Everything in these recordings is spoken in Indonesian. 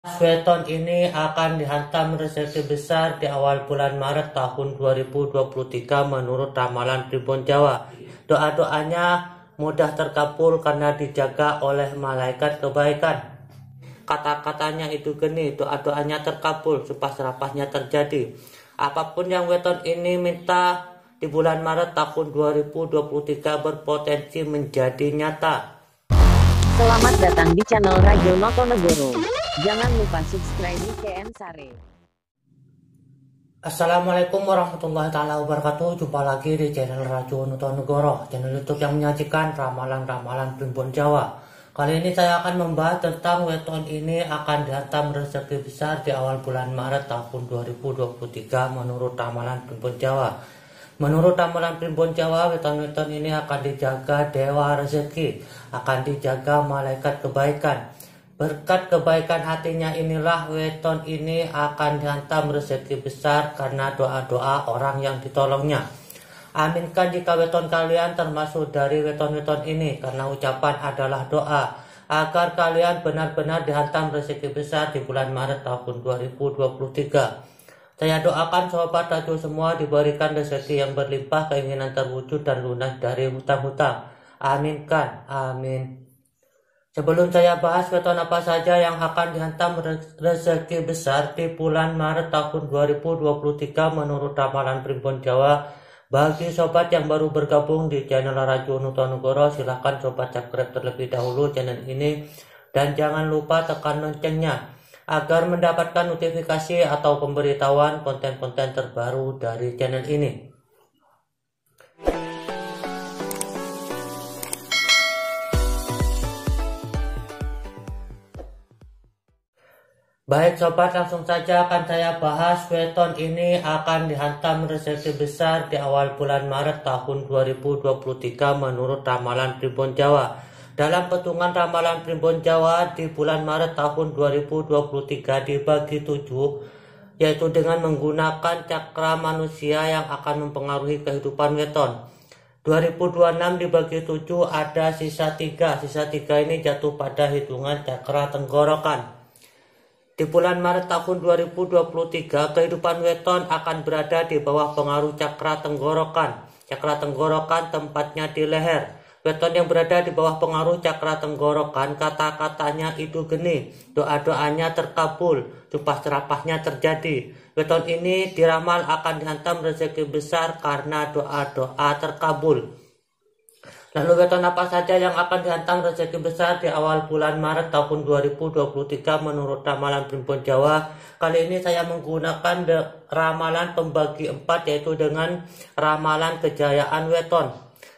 Sweton ini akan dihantam resesi besar di awal bulan Maret tahun 2023 menurut ramalan Tribun Jawa. Doa-doanya mudah terkabul karena dijaga oleh malaikat kebaikan kata-katanya itu geni, doa-doanya terkabul, supaya rapasnya terjadi. Apapun yang weton ini minta di bulan Maret tahun 2023 berpotensi menjadi nyata. Selamat datang di channel Radio Notonegoro. Jangan lupa subscribe IKM Sare. Assalamualaikum warahmatullahi taala wabarakatuh. Jumpa lagi di channel Racun Nutonegoro, channel YouTube yang menyajikan ramalan-ramalan Primbon Jawa. Kali ini saya akan membahas tentang weton ini akan datang rezeki besar di awal bulan Maret tahun 2023 menurut ramalan Primbon Jawa. Menurut ramalan Primbon Jawa, weton-weton ini akan dijaga dewa rezeki, akan dijaga malaikat kebaikan Berkat kebaikan hatinya inilah weton ini akan dihantam rezeki besar karena doa-doa orang yang ditolongnya. Aminkan jika weton kalian termasuk dari weton-weton ini karena ucapan adalah doa agar kalian benar-benar dihantam rezeki besar di bulan Maret tahun 2023. Saya doakan sobat racun semua diberikan rezeki yang berlimpah, keinginan terwujud dan lunas dari hutang-hutang. Aminkan, amin. Sebelum saya bahas keton apa saja yang akan dihantam rezeki besar di bulan Maret tahun 2023 menurut ramalan Primbon Jawa, bagi sobat yang baru bergabung di channel Raju Nutanugoro, silahkan sobat subscribe terlebih dahulu channel ini dan jangan lupa tekan loncengnya agar mendapatkan notifikasi atau pemberitahuan konten-konten terbaru dari channel ini. Baik sobat, langsung saja akan saya bahas weton ini akan dihantam resesi besar di awal bulan Maret tahun 2023 menurut ramalan Primbon Jawa. Dalam petungan ramalan Primbon Jawa di bulan Maret tahun 2023 dibagi 7 yaitu dengan menggunakan cakra manusia yang akan mempengaruhi kehidupan weton. 2026 dibagi 7 ada sisa 3, sisa 3 ini jatuh pada hitungan cakra tenggorokan. Di bulan Maret tahun 2023, kehidupan weton akan berada di bawah pengaruh cakra tenggorokan. Cakra tenggorokan tempatnya di leher. Weton yang berada di bawah pengaruh cakra tenggorokan, kata-katanya itu geni, doa-doanya terkabul, sumpah serapahnya terjadi. Weton ini diramal akan dihantam rezeki besar karena doa-doa terkabul. Lalu weton apa saja yang akan dihantam rezeki besar di awal bulan Maret tahun 2023 menurut ramalan Primbon Jawa? Kali ini saya menggunakan ramalan pembagi empat yaitu dengan ramalan kejayaan weton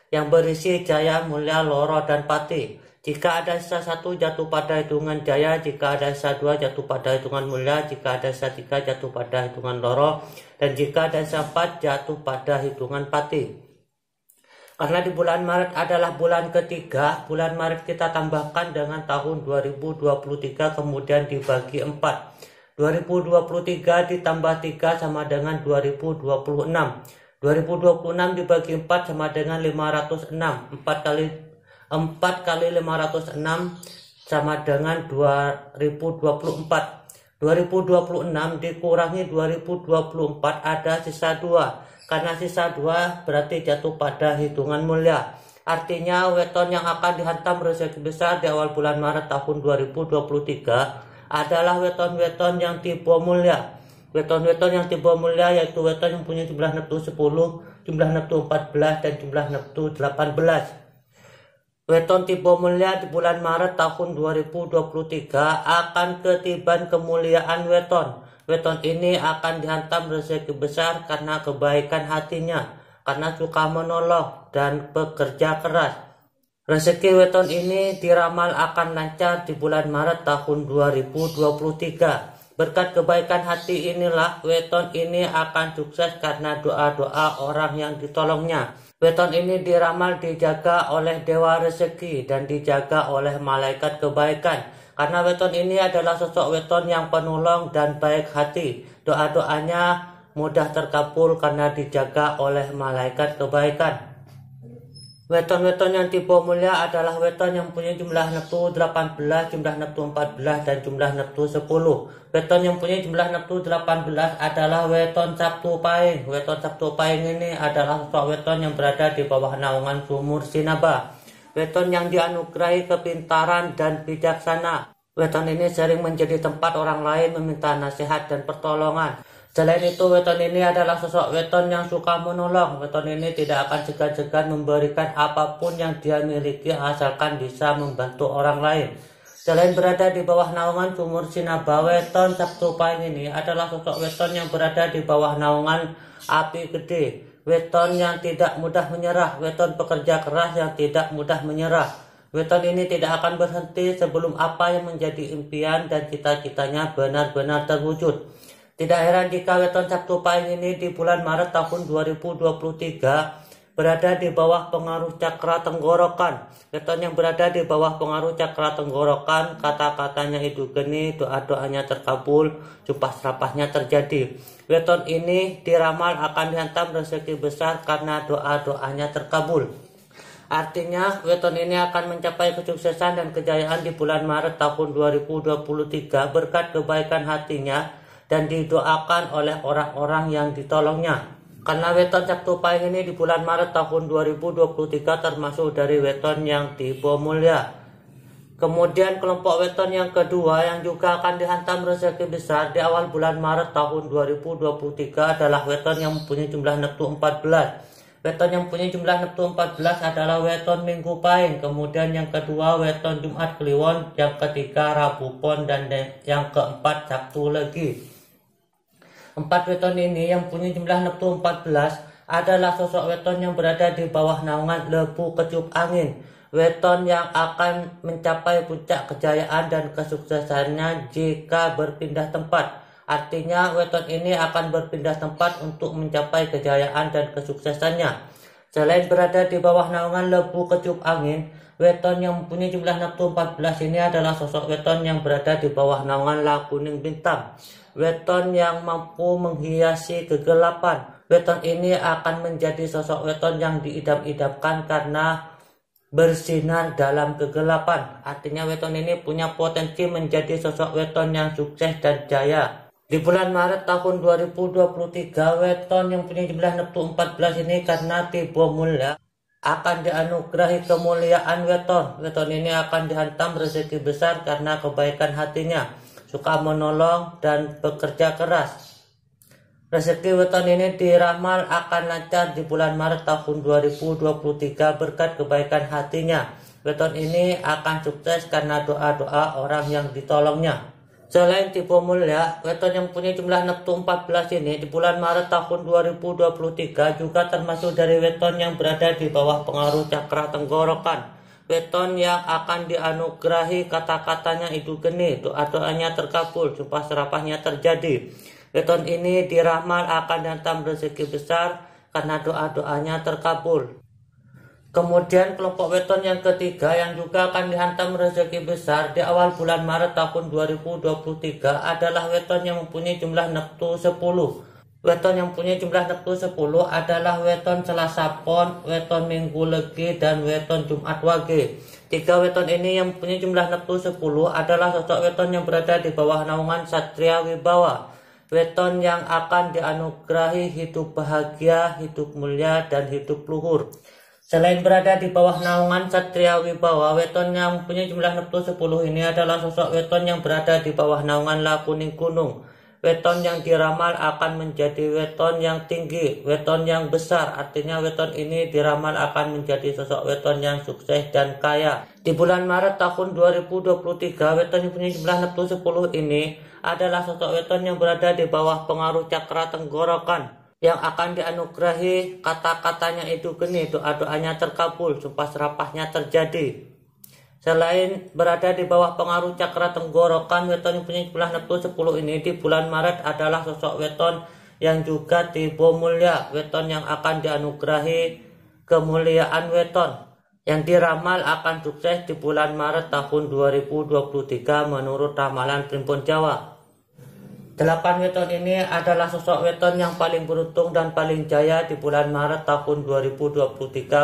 yang berisi jaya mulia loro dan pati. Jika ada sisa satu jatuh pada hitungan jaya, jika ada sisa dua jatuh pada hitungan mulia, jika ada sisa tiga jatuh pada hitungan loro, dan jika ada sisa empat jatuh pada hitungan pati. Karena di bulan Maret adalah bulan ketiga, bulan Maret kita tambahkan dengan tahun 2023 kemudian dibagi 4. 2023 ditambah 3 sama dengan 2026. 2026 dibagi 4 sama dengan 506. 4 kali 4 kali 506 sama dengan 2024. 2026 dikurangi 2024 ada sisa 2 karena sisa dua berarti jatuh pada hitungan mulia. Artinya weton yang akan dihantam rezeki besar di awal bulan Maret tahun 2023 adalah weton-weton yang tipe mulia. Weton-weton yang tipe mulia yaitu weton yang punya jumlah neptu 10, jumlah neptu 14, dan jumlah neptu 18. Weton tipe mulia di bulan Maret tahun 2023 akan ketiban kemuliaan weton weton ini akan dihantam rezeki besar karena kebaikan hatinya, karena suka menolong dan bekerja keras. Rezeki weton ini diramal akan lancar di bulan Maret tahun 2023. Berkat kebaikan hati inilah weton ini akan sukses karena doa-doa orang yang ditolongnya. Weton ini diramal dijaga oleh Dewa Rezeki dan dijaga oleh Malaikat Kebaikan karena weton ini adalah sosok weton yang penolong dan baik hati. Doa-doanya mudah terkabul karena dijaga oleh malaikat kebaikan. Weton-weton yang tipe mulia adalah weton yang punya jumlah neptu 18, jumlah neptu 14, dan jumlah neptu 10. Weton yang punya jumlah neptu 18 adalah weton Sabtu Pahing. Weton Sabtu Pahing ini adalah sosok weton yang berada di bawah naungan sumur Sinaba. Weton yang dianugerahi kepintaran dan bijaksana. Weton ini sering menjadi tempat orang lain meminta nasihat dan pertolongan. Selain itu, weton ini adalah sosok weton yang suka menolong. Weton ini tidak akan segan-segan memberikan apapun yang dia miliki asalkan bisa membantu orang lain. Selain berada di bawah naungan sumur Sinaba, weton Sabtu Pahing ini adalah sosok weton yang berada di bawah naungan api gede weton yang tidak mudah menyerah, weton pekerja keras yang tidak mudah menyerah. Weton ini tidak akan berhenti sebelum apa yang menjadi impian dan cita-citanya benar-benar terwujud. Tidak heran jika weton Sabtu Pahing ini di bulan Maret tahun 2023 berada di bawah pengaruh cakra tenggorokan. Weton yang berada di bawah pengaruh cakra tenggorokan, kata-katanya itu geni, doa-doanya terkabul, jumpa serapahnya terjadi. Weton ini diramal akan dihantam rezeki besar karena doa-doanya terkabul. Artinya, weton ini akan mencapai kesuksesan dan kejayaan di bulan Maret tahun 2023 berkat kebaikan hatinya dan didoakan oleh orang-orang yang ditolongnya. Karena weton Sabtu Pahing ini di bulan Maret tahun 2023 termasuk dari weton yang tipe mulia. Kemudian kelompok weton yang kedua yang juga akan dihantam rezeki besar di awal bulan Maret tahun 2023 adalah weton yang mempunyai jumlah neptu 14. Weton yang punya jumlah neptu 14 adalah weton Minggu Pahing, kemudian yang kedua weton Jumat Kliwon, yang ketiga Rabu Pon dan yang keempat Sabtu Legi. Empat weton ini yang punya jumlah neptu 14 adalah sosok weton yang berada di bawah naungan lebu kecup angin. Weton yang akan mencapai puncak kejayaan dan kesuksesannya jika berpindah tempat. Artinya weton ini akan berpindah tempat untuk mencapai kejayaan dan kesuksesannya. Selain berada di bawah naungan lebu kecup angin, weton yang mempunyai jumlah neptu 14 ini adalah sosok weton yang berada di bawah naungan la kuning bintang. Weton yang mampu menghiasi kegelapan. Weton ini akan menjadi sosok weton yang diidam-idamkan karena bersinar dalam kegelapan. Artinya weton ini punya potensi menjadi sosok weton yang sukses dan jaya. Di bulan Maret tahun 2023, weton yang punya jumlah neptu 14 ini karena tiba mulia akan dianugerahi kemuliaan weton. Weton ini akan dihantam rezeki besar karena kebaikan hatinya, suka menolong dan bekerja keras. Rezeki weton ini diramal akan lancar di bulan Maret tahun 2023 berkat kebaikan hatinya. Weton ini akan sukses karena doa-doa orang yang ditolongnya. Selain tipe ya weton yang punya jumlah neptu 14 ini di bulan Maret tahun 2023 juga termasuk dari weton yang berada di bawah pengaruh cakra tenggorokan. Weton yang akan dianugerahi kata-katanya itu geni, doa-doanya terkabul, sumpah serapahnya terjadi. Weton ini diramal akan datang rezeki besar karena doa-doanya terkabul. Kemudian kelompok weton yang ketiga yang juga akan dihantam rezeki besar di awal bulan Maret tahun 2023 adalah weton yang mempunyai jumlah neptu 10. Weton yang punya jumlah neptu 10 adalah weton Selasa Pon, weton Minggu Legi, dan weton Jumat Wage. Tiga weton ini yang punya jumlah neptu 10 adalah sosok weton yang berada di bawah naungan Satria Wibawa. Weton yang akan dianugerahi hidup bahagia, hidup mulia, dan hidup luhur. Selain berada di bawah naungan Satria Wibawa, weton yang punya jumlah neptu 10 ini adalah sosok weton yang berada di bawah naungan La Kuning Gunung. Weton yang diramal akan menjadi weton yang tinggi, weton yang besar. Artinya weton ini diramal akan menjadi sosok weton yang sukses dan kaya. Di bulan Maret tahun 2023, weton yang punya jumlah neptu 10 ini adalah sosok weton yang berada di bawah pengaruh cakra tenggorokan yang akan dianugerahi kata-katanya itu geni doa-doanya terkabul sumpah serapahnya terjadi selain berada di bawah pengaruh cakra tenggorokan weton yang punya jumlah neptu 10 ini di bulan Maret adalah sosok weton yang juga tiba mulia weton yang akan dianugerahi kemuliaan weton yang diramal akan sukses di bulan Maret tahun 2023 menurut ramalan Primbon Jawa. Delapan weton ini adalah sosok weton yang paling beruntung dan paling jaya di bulan Maret tahun 2023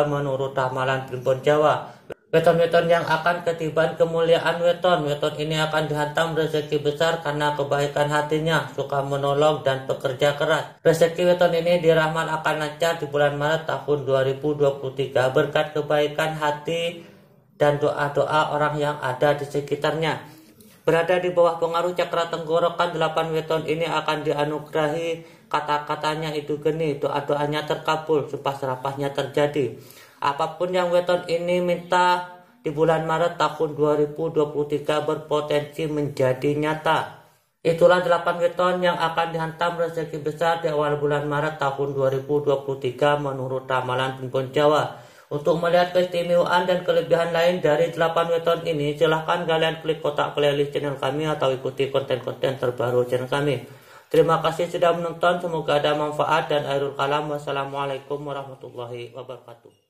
menurut ramalan Primbon Jawa. Weton-weton yang akan ketiban kemuliaan weton. Weton ini akan dihantam rezeki besar karena kebaikan hatinya, suka menolong dan pekerja keras. Rezeki weton ini dirahmat akan lancar di bulan Maret tahun 2023 berkat kebaikan hati dan doa-doa orang yang ada di sekitarnya. Berada di bawah pengaruh cakra tenggorokan delapan weton ini akan dianugerahi kata-katanya itu geni, doa-doanya terkabul, sumpah-serapahnya terjadi. Apapun yang weton ini minta di bulan Maret tahun 2023 berpotensi menjadi nyata. Itulah delapan weton yang akan dihantam rezeki besar di awal bulan Maret tahun 2023 menurut ramalan Pimpin Jawa. Untuk melihat keistimewaan dan kelebihan lain dari 8 weton ini, silahkan kalian klik kotak playlist channel kami atau ikuti konten-konten terbaru channel kami. Terima kasih sudah menonton, semoga ada manfaat dan airul kalam. Wassalamualaikum warahmatullahi wabarakatuh.